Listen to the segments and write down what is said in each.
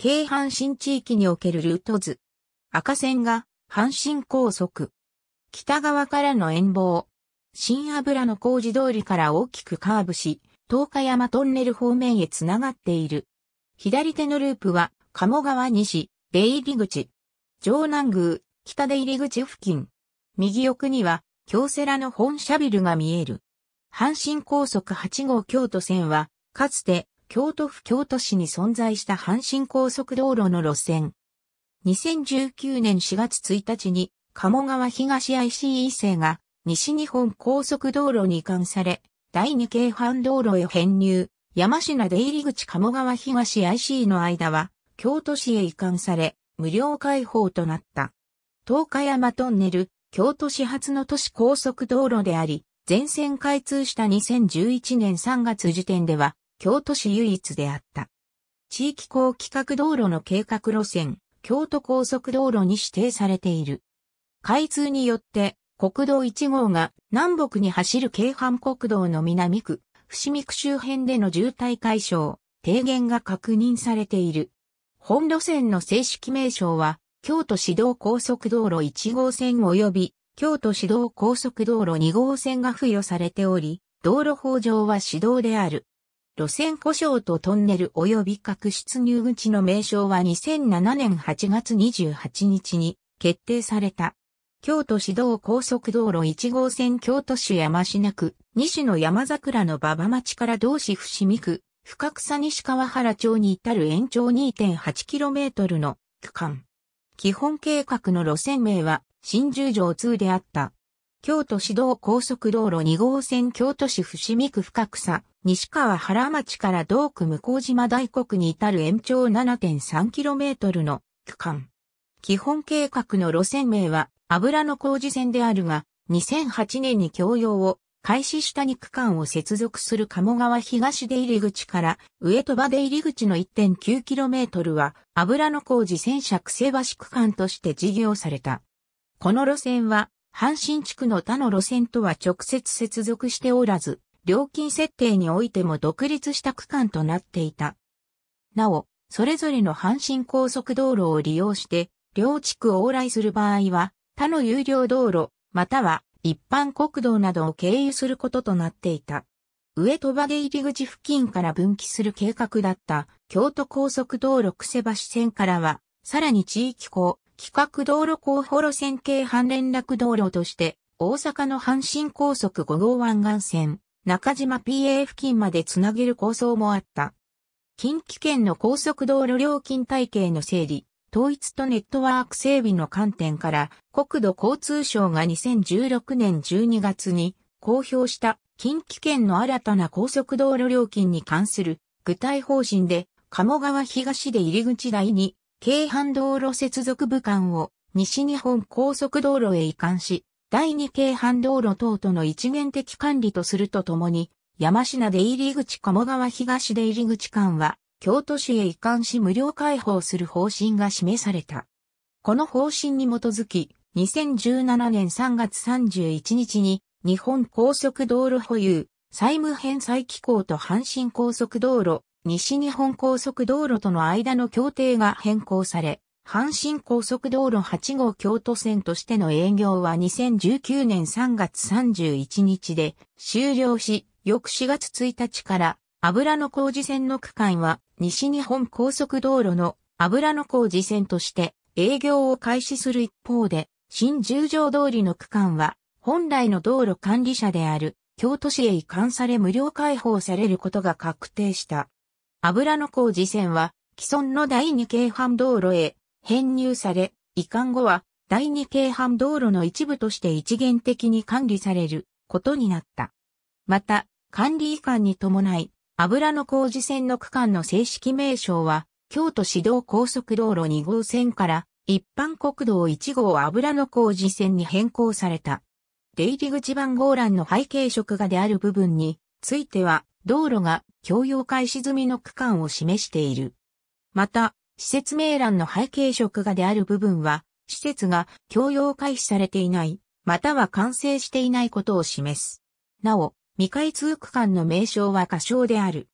京阪神地域におけるルート図。赤線が阪神高速。北側からの遠望。新油の工事通りから大きくカーブし、東海山トンネル方面へ繋がっている。左手のループは、鴨川西、出入り口。城南宮、北出入り口付近。右奥には、京セラの本社ビルが見える。阪神高速8号京都線は、かつて京都府京都市に存在した阪神高速道路の路線。2019年4月1日に、鴨川東 ICE 製が西日本高速道路に移管され、第2京阪道路へ編入、山品出入口鴨川東 ICE の間は、京都市へ移管され、無料開放となった。東海山トンネル、京都市発の都市高速道路であり、全線開通した2011年3月時点では、京都市唯一であった。地域高規格道路の計画路線、京都高速道路に指定されている。開通によって、国道1号が南北に走る京阪国道の南区、伏見区周辺での渋滞解消、低減が確認されている。本路線の正式名称は、京都市道高速道路1号線及び、京都市道高速道路2号線が付与されており、道路法上は市道である。路線故障とトンネル及び各出入口の名称は2007年8月28日に決定された。京都市道高速道路1号線京都市山科区、西の山桜の馬場町から同市伏見区、深草西川原町に至る延長 2.8km の区間。基本計画の路線名は新十条通であった。京都市道高速道路2号線京都市伏見区深草、西川原町から道区向島大国に至る延長 7.3km の区間。基本計画の路線名は油の工事線であるが、2008年に共用を開始した2区間を接続する鴨川東出入り口から上戸場出入り口の 1.9km は油の工事戦車癖橋区間として事業された。この路線は阪神地区の他の路線とは直接接続しておらず、料金設定においても独立した区間となっていた。なお、それぞれの阪神高速道路を利用して、両地区往来する場合は、他の有料道路、または一般国道などを経由することとなっていた。上戸羽出入り口付近から分岐する計画だった京都高速道路久世橋線からは、さらに地域港、企画道路港補路線系半連絡道路として、大阪の阪神高速5号湾岸線、中島 PA 付近までつなげる構想もあった。近畿圏の高速道路料金体系の整理、統一とネットワーク整備の観点から国土交通省が2016年12月に公表した近畿圏の新たな高速道路料金に関する具体方針で鴨川東で入り口台に京阪道路接続部間を西日本高速道路へ移管し第二京阪道路等との一元的管理とするとともに、山品出入口鴨川東出入口間は、京都市へ移管し無料開放する方針が示された。この方針に基づき、2017年3月31日に、日本高速道路保有、債務返済機構と阪神高速道路、西日本高速道路との間の協定が変更され、阪神高速道路8号京都線としての営業は2019年3月31日で終了し、翌4月1日から油の工事線の区間は西日本高速道路の油の工事線として営業を開始する一方で、新十条通りの区間は本来の道路管理者である京都市へ移管され無料開放されることが確定した。油の工事線は既存の第二京阪道路へ編入され、移管後は第二京阪道路の一部として一元的に管理されることになった。また、管理移管に伴い、油の工事線の区間の正式名称は、京都市道高速道路2号線から一般国道1号油の工事線に変更された。出入り口番号欄の背景色画である部分については、道路が共用開始済みの区間を示している。また、施設名欄の背景色画である部分は、施設が共用開始されていない、または完成していないことを示す。なお、未開通区間の名称は仮称である。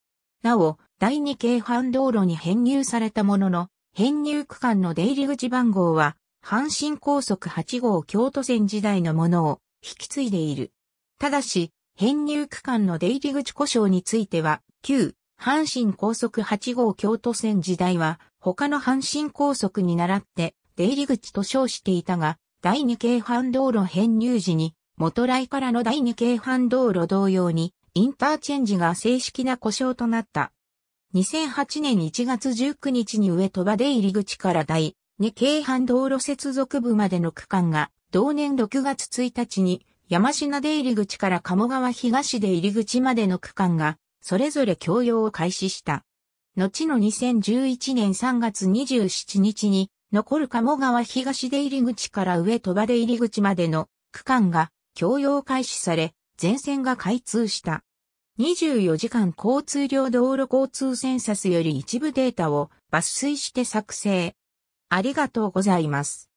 なお、第二京阪道路に編入されたものの、編入区間の出入り口番号は、阪神高速8号京都線時代のものを引き継いでいる。ただし、編入区間の出入り口故障については、旧阪神高速8号京都線時代は、他の阪神高速に倣って出入り口と称していたが、第2京阪道路編入時に、元来からの第2京阪道路同様に、インターチェンジが正式な故障となった。2008年1月19日に上鳥羽出入り口から第2京阪道路接続部までの区間が、同年6月1日に、山科出入り口から鴨川東出入り口までの区間が、それぞれ共用を開始した。後の2011年3月27日に、残る鴨川東出入り口から上戸場出入り口までの区間が共用開始され、全線が開通した。24時間交通量道路交通センサスより一部データを抜粋して作成。ありがとうございます。